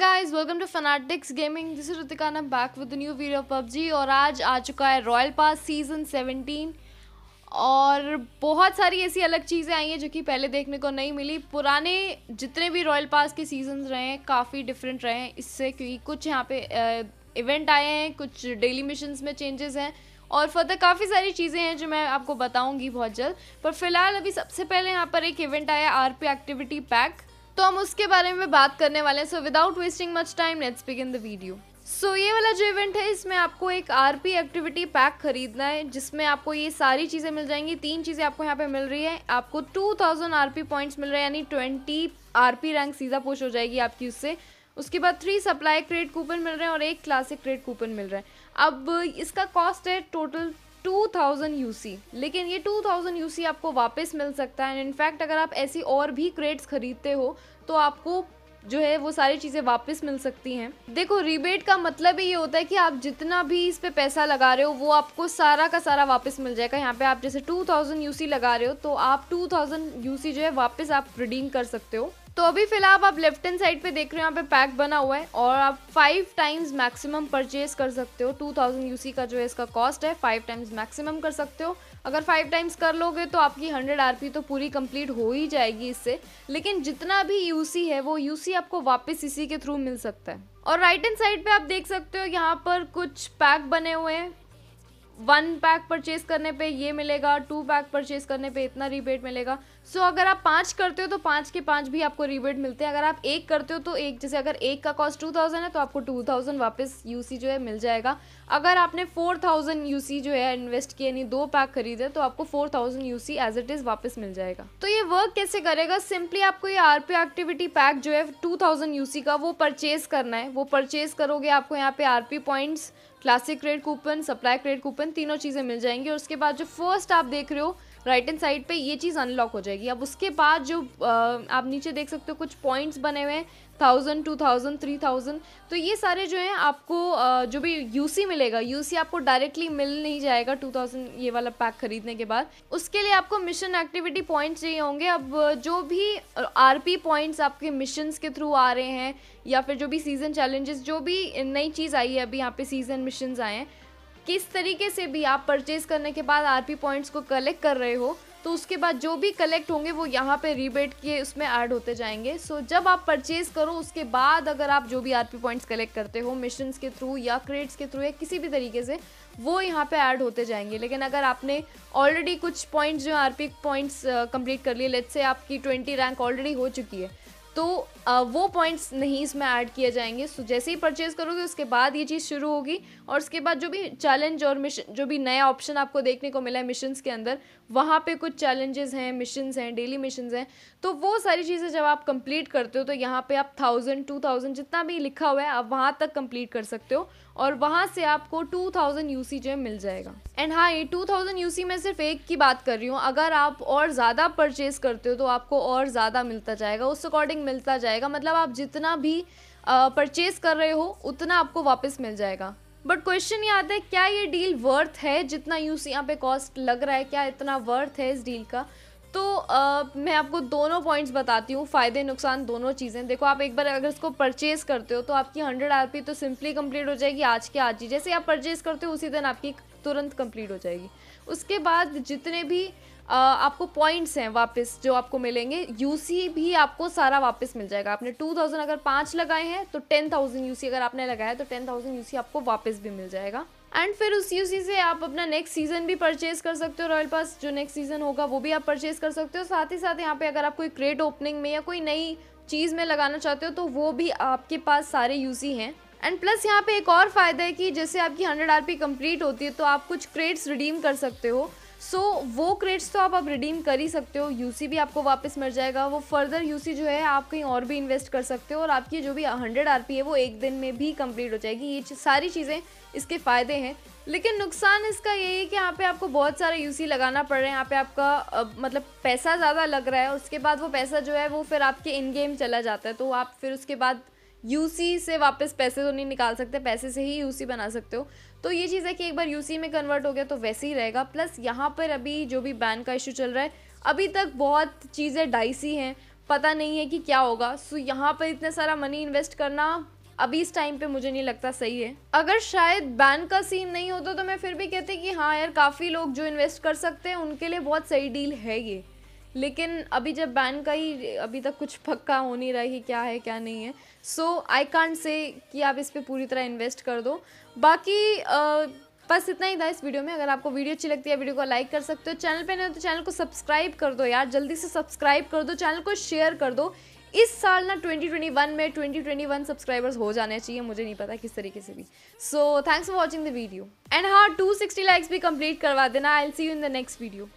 guys welcome to Fanatics gaming this is Rutika नाम back with new video PUBG और आज आ चुका है रॉयल पास सीजन 17 और बहुत सारी ऐसी अलग चीज़ें आई हैं जो कि पहले देखने को नहीं मिली पुराने जितने भी रॉयल पास के सीजन रहे हैं काफ़ी डिफरेंट रहे हैं इससे क्योंकि कुछ यहाँ पे इवेंट आए हैं कुछ डेली मिशन में चेंजेस हैं और फर्दर काफ़ी सारी चीज़ें हैं जो मैं आपको बताऊँगी बहुत जल्द पर फिलहाल अभी सबसे पहले यहाँ पर एक इवेंट आया आर एक्टिविटी पैक तो हम उसके बारे में बात करने वाले हैं so without wasting much time let's begin the video so ये वाला जो इवेंट है इसमें आपको एक आरपी एक्टिविटी पैक खरीदना है जिसमें आपको ये सारी चीज़ें मिल जाएंगी तीन चीज़ें आपको यहाँ पे मिल रही है आपको 2000 आरपी पॉइंट्स मिल रहे हैं यानी 20 आरपी रैंक सीधा पोष हो जाएगी आपकी उससे उसके बाद थ्री सप्लाई क्रेड कूपन मिल रहे हैं और एक क्लासिक क्रेड कूपन मिल रहा है अब इसका कॉस्ट है टोटल 2000 सी लेकिन ये 2000 सी आपको वापस मिल सकता है एंड इनफैक्ट अगर आप ऐसी और भी क्रेड्स खरीदते हो तो आपको जो है वो सारी चीज़ें वापस मिल सकती हैं देखो रिबेट का मतलब ही ये होता है कि आप जितना भी इस पे पैसा लगा रहे हो वो आपको सारा का सारा वापस मिल जाएगा यहाँ पे आप जैसे 2000 यूसी लगा रहे हो तो आप 2000 यूसी जो है वापस आप रिडीम कर सकते हो तो अभी फिलहाल आप लेफ्ट हैंड साइड पे देख रहे हो यहाँ पे पैक बना हुआ है और आप फाइव टाइम्स मैक्सिमम परचेज कर सकते हो टू थाउजेंड यू का जो है इसका कॉस्ट है फाइव टाइम्स मैक्सिमम कर सकते हो अगर फाइव टाइम्स कर लोगे तो आपकी हंड्रेड आर तो पूरी कंप्लीट हो ही जाएगी इससे लेकिन जितना भी यू है वो यू आपको वापस इसी के थ्रू मिल सकता है और राइट हैंड साइड पे आप देख सकते हो यहाँ पर कुछ पैक बने हुए हैं वन पैक परचेज करने पे ये मिलेगा टू पैक परचेज करने पे इतना रिबेट मिलेगा सो so, अगर आप पाँच करते हो तो पाँच के पाँच भी आपको रिबेट मिलते हैं अगर आप एक करते हो तो एक जैसे अगर एक का कॉस्ट टू थाउजेंड है तो आपको टू थाउजेंड वापस यू जो है मिल जाएगा अगर आपने फोर थाउजेंड यू जो है इन्वेस्ट किया यानी दो पैक खरीदे तो आपको four thousand UC as it is वापस मिल जाएगा तो ये वर्क कैसे करेगा सिंपली आपको ये आर एक्टिविटी पैक जो है टू थाउजेंड का वो परचेज करना है वो परचेज करोगे आपको यहाँ पे R points classic credit coupon supply crate coupon तीनों चीज़ें मिल जाएंगी और उसके बाद जो फर्स्ट आप देख रहे हो राइट एंड साइड पे ये चीज़ अनलॉक हो जाएगी अब उसके बाद जो आप नीचे देख सकते हो कुछ पॉइंट्स बने हुए हैं thousand two thousand three thousand तो ये सारे जो हैं आपको जो भी यूसी मिलेगा यूसी आपको डायरेक्टली मिल नहीं जाएगा टू थाउजेंड ये वाला पैक खरीदने के बाद उसके लिए आपको मिशन एक्टिविटी पॉइंट्स चाहिए होंगे अब जो भी आर पॉइंट्स आपके मिशन के थ्रू आ रहे हैं या फिर जो भी सीज़न चैलेंजेस जो भी नई चीज़ आई है अभी यहाँ पे सीज़न मिशन आए हैं किस तरीके से भी आप परचेज करने के बाद आरपी पॉइंट्स को कलेक्ट कर रहे हो तो उसके बाद जो भी कलेक्ट होंगे वो यहाँ पे रिबेट के उसमें ऐड होते जाएंगे सो so, जब आप परचेज़ करो उसके बाद अगर आप जो भी आरपी पॉइंट्स कलेक्ट करते हो मिशन के थ्रू या क्रेड्स के थ्रू या किसी भी तरीके से वो यहाँ पे ऐड होते जाएंगे लेकिन अगर आपने ऑलरेडी कुछ पॉइंट्स जो आर पी पॉइंट्स कंप्लीट कर लिए लेट से आपकी ट्वेंटी रैंक ऑलरेडी हो चुकी है तो वो पॉइंट्स नहीं इसमें ऐड किए जाएंगे सो जैसे ही परचेज़ करोगे उसके बाद ये चीज़ शुरू होगी और उसके बाद जो भी चैलेंज और मिशन जो भी नया ऑप्शन आपको देखने को मिला है मिशन के अंदर वहाँ पे कुछ चैलेंजेस हैं मिशंस हैं डेली मिशंस हैं तो वो सारी चीज़ें जब आप कंप्लीट करते हो तो यहाँ पे आप थाउजेंड टू थाउजेंड जितना भी लिखा हुआ है आप वहाँ तक कंप्लीट कर सकते हो और वहाँ से आपको टू थाउजेंड यू सी जो है मिल जाएगा एंड हाँ ये टू थाउजेंड यू सी मैं सिर्फ एक की बात कर रही हूँ अगर आप और ज़्यादा परचेज़ करते हो तो आपको और ज़्यादा मिलता जाएगा उस अकॉर्डिंग मिलता जाएगा मतलब आप जितना भी परचेज़ कर रहे हो उतना आपको वापस मिल जाएगा बट क्वेश्चन ये आता है क्या ये डील वर्थ है जितना यूस यहाँ पे कॉस्ट लग रहा है क्या इतना वर्थ है इस डील का तो uh, मैं आपको दोनों पॉइंट्स बताती हूँ फ़ायदे नुकसान दोनों चीज़ें देखो आप एक बार अगर इसको परचेज़ करते हो तो आपकी हंड्रेड आर तो सिंपली कंप्लीट हो जाएगी आज के आज ही जैसे आप परचेज़ करते हो उसी दिन आपकी तुरंत कंप्लीट हो जाएगी उसके बाद जितने भी आपको पॉइंट्स हैं वापस जो आपको मिलेंगे यूसी भी आपको सारा वापस मिल जाएगा आपने टू थाउजेंड अगर पाँच लगाए हैं तो टेन थाउजेंड यूसी अगर आपने लगाया तो टेन थाउजेंड यूसी आपको वापस भी मिल जाएगा एंड फिर उस यूसी से आप अपना नेक्स्ट सीजन भी परचेज कर सकते हो रॉयल पास जो नेक्स्ट सीजन होगा वो भी आप परचेज कर सकते हो साथ ही साथ यहाँ पे अगर आप कोई क्रेट ओपनिंग में या कोई नई चीज़ में लगाना चाहते हो तो वो भी आपके पास सारे यू हैं एंड प्लस यहाँ पे एक और फ़ायदा है कि जैसे आपकी हंड्रेड आर कंप्लीट होती है तो आप कुछ क्रेट्स रिडीम कर सकते हो सो so, वो क्रेड्स तो आप अब रिडीम कर ही सकते हो यूसी भी आपको वापस मिल जाएगा वो फर्दर यूसी जो है आप कहीं और भी इन्वेस्ट कर सकते हो और आपकी जो भी हंड्रेड आर है वो एक दिन में भी कम्प्लीट हो जाएगी ये सारी चीज़ें इसके फ़ायदे हैं लेकिन नुकसान इसका यही है कि यहाँ पे आपको बहुत सारा यूसी लगाना पड़ रहा है यहाँ पे आपका अब, मतलब पैसा ज़्यादा लग रहा है उसके बाद वो पैसा जो है वो फिर आपके इन गेम चला जाता है तो आप फिर उसके बाद यूसी से वापस पैसे तो नहीं निकाल सकते पैसे से ही यूसी बना सकते हो तो ये चीज़ है कि एक बार यूसी में कन्वर्ट हो गया तो वैसे ही रहेगा प्लस यहाँ पर अभी जो भी बैन का इशू चल रहा है अभी तक बहुत चीज़ें डाइसी हैं पता नहीं है कि क्या होगा सो यहाँ पर इतना सारा मनी इन्वेस्ट करना अभी इस टाइम पे मुझे नहीं लगता सही है अगर शायद बैन का सीन नहीं होता तो मैं फिर भी कहती कि हाँ यार काफ़ी लोग जो इन्वेस्ट कर सकते हैं उनके लिए बहुत सही डील है ये लेकिन अभी जब बैन का ही अभी तक कुछ पक्का हो नहीं रहा है क्या है क्या नहीं है सो आई कांट से कि आप इस पर पूरी तरह इन्वेस्ट कर दो बाकी बस इतना ही था इस वीडियो में अगर आपको वीडियो अच्छी लगती है वीडियो को लाइक कर सकते हो चैनल पे नहीं हो तो चैनल को सब्सक्राइब कर दो यार जल्दी से सब्सक्राइब कर दो चैनल को शेयर कर दो इस साल ना 2021 में 2021 सब्सक्राइबर्स हो जाने चाहिए मुझे नहीं पता किस तरीके से भी so thanks for watching the video and हाँ 260 लाइक्स भी कंप्लीट करवा देना I'll see you in the next video